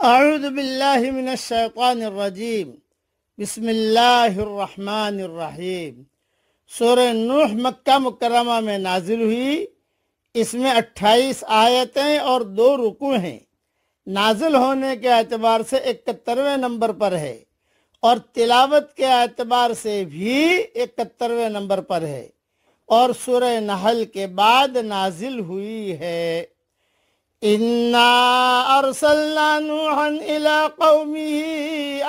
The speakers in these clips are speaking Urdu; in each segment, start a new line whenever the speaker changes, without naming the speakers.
اعوذ باللہ من الشیطان الرجیم بسم اللہ الرحمن الرحیم سورہ نوح مکہ مکرمہ میں نازل ہوئی اس میں اٹھائیس آیتیں اور دو رکو ہیں نازل ہونے کے اعتبار سے اکتروے نمبر پر ہے اور تلاوت کے اعتبار سے بھی اکہترویں نمبر پر ہے اور سور نحل کے بعد نازل ہوئی ہے اِنَّا أَرْسَلْنَا نُوحًا إِلَىٰ قَوْمِهِ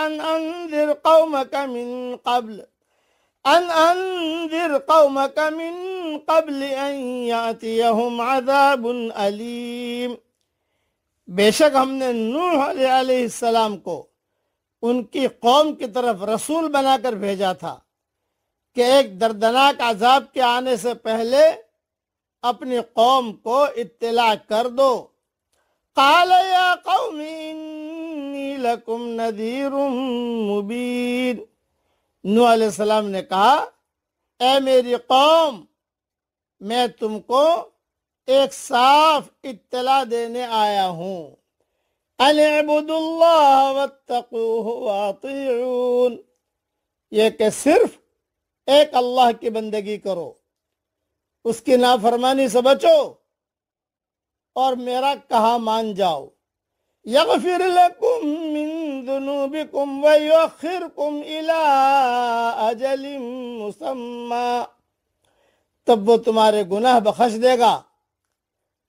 أَنْ أَنْذِرْ قَوْمَكَ مِنْ قَبْلِ أَنْ أَنْذِرْ قَوْمَكَ مِنْ قَبْلِ أَنْ يَأْتِيَهُمْ عَذَابٌ أَلِيمٌ بے شک ہم نے نوح علیہ السلام کو ان کی قوم کی طرف رسول بنا کر بھیجا تھا کہ ایک دردناک عذاب کے آنے سے پہلے اپنی قوم کو اطلاع کر دو قال يا کال یا قو ندی رومیر نو السلام نے کہا اے میری قوم میں تم کو ایک صاف اطلاع دینے آیا ہوں واتقوه یہ کہ صرف ایک اللہ کی بندگی کرو اس کی نافرمانی سے بچو اور میرا کہا مان جاؤ یغفر لکم من ذنوبکم ویؤخرکم دونوں اجل مسمى تب وہ تمہارے گناہ بخش دے گا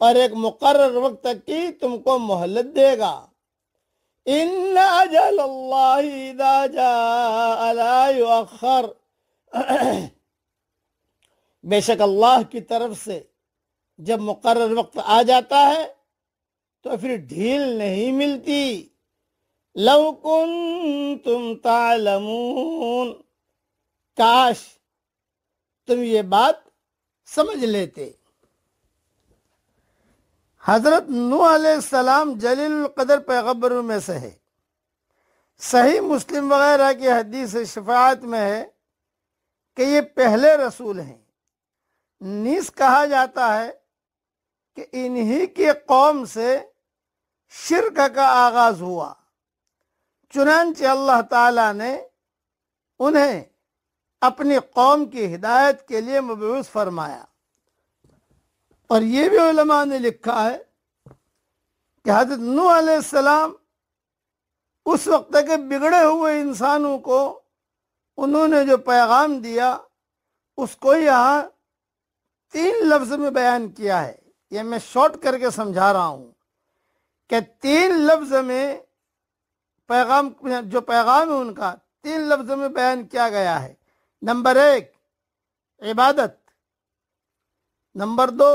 اور ایک مقرر وقت تک کی تم کو محلت دے گا جاء لا يؤخر بے شک اللہ کی طرف سے جب مقرر وقت آ جاتا ہے تو پھر ڈھیل نہیں ملتی کن تم تعلمون کاش تم یہ بات سمجھ لیتے حضرت علیہ السلام جلیل القدر پیغبروں میں سے ہے صحیح مسلم وغیرہ کی حدیث شفاعت میں ہے کہ یہ پہلے رسول ہیں نیس کہا جاتا ہے کہ انہی کی قوم سے شرک کا آغاز ہوا چنانچہ اللہ تعالیٰ نے انہیں اپنی قوم کی ہدایت کے لیے مبعوث فرمایا اور یہ بھی علماء نے لکھا ہے کہ حضرت نو علیہ السلام اس وقت کے بگڑے ہوئے انسانوں کو انہوں نے جو پیغام دیا اس کو یہاں تین لفظ میں بیان کیا ہے یہ میں شارٹ کر کے سمجھا رہا ہوں کہ تین لفظ میں پیغام جو پیغام ہے ان کا تین لفظ میں بیان کیا گیا ہے نمبر ایک عبادت نمبر دو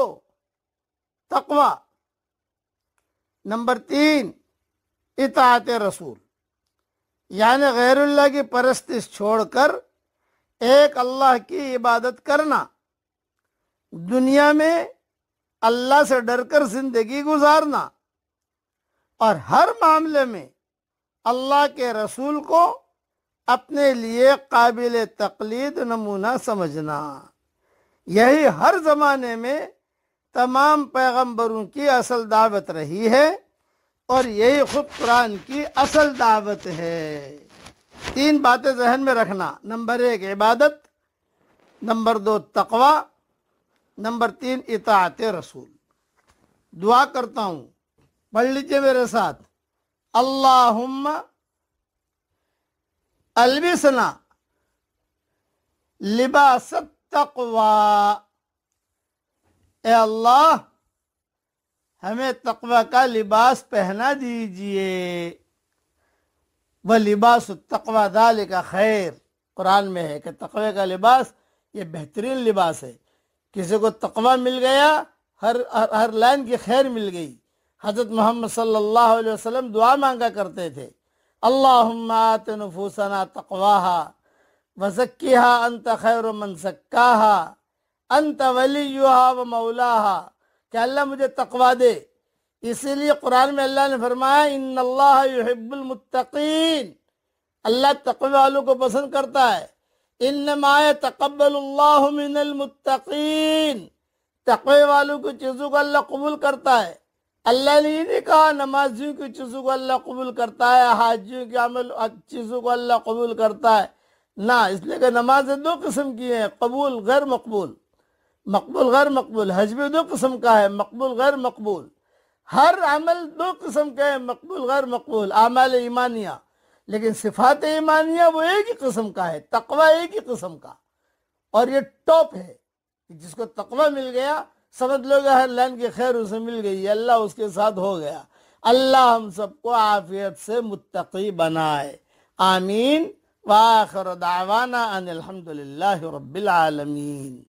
تقوی نمبر تین اطاعت رسول یعنی غیر اللہ کی پرستش چھوڑ کر ایک اللہ کی عبادت کرنا دنیا میں اللہ سے ڈر کر زندگی گزارنا اور ہر معاملے میں اللہ کے رسول کو اپنے لیے قابل تقلید نمونہ سمجھنا یہی ہر زمانے میں تمام پیغمبروں کی اصل دعوت رہی ہے اور یہی خود قرآن کی اصل دعوت ہے تین باتیں ذہن میں رکھنا نمبر ایک عبادت نمبر دو تقوی نمبر تین اطاعت رسول دعا کرتا ہوں پڑھ لیجیے میرے ساتھ اللہ البسنا لباس تقوی اے اللہ ہمیں تقوا کا لباس پہنا دیجئے وہ لباس دال کا خیر قرآن میں ہے کہ تقوی کا لباس یہ بہترین لباس ہے کسی کو تقوی مل گیا ہر ہر لائن کی خیر مل گئی حضرت محمد صلی اللہ علیہ وسلم دعا مانگا کرتے تھے اللہم آت نفوسنا تقواہا وزکیہا انت خیر من زکاہا انت ولیہا و مولاہا کہ اللہ مجھے تقوا دے اسی لیے قرآن میں اللہ نے فرمایا ان اللہ یحب المتقین اللہ تقوی پسند کرتا ہے انما تقبل اللہ من المتقین تقوی والوں کی چیزوں کو اللہ قبول کرتا ہے اللہ نے یہ نہیں کہا نمازیوں کی چیزوں کو اللہ قبول کرتا ہے حاجیوں کے عمل چیزوں کو اللہ قبول کرتا ہے نہ اس لیے کہ نمازیں دو قسم کی ہیں قبول غیر مقبول مقبول غیر مقبول حج بھی دو قسم کا ہے مقبول غیر مقبول ہر عمل دو قسم کے ہیں مقبول غیر مقبول اعمال ایمانیہ لیکن صفات ایمانیہ وہ ایک ہی قسم کا ہے تقوی ایک ہی قسم کا اور یہ ٹاپ ہے جس کو تقوی مل گیا سمجھ لو گے ہر لائن کی خیر اسے مل گئی اللہ اس کے ساتھ ہو گیا اللہ ہم سب کو عافیت سے متقی بنائے آمین واخر دعوانا الحمد الحمدللہ رب العالمین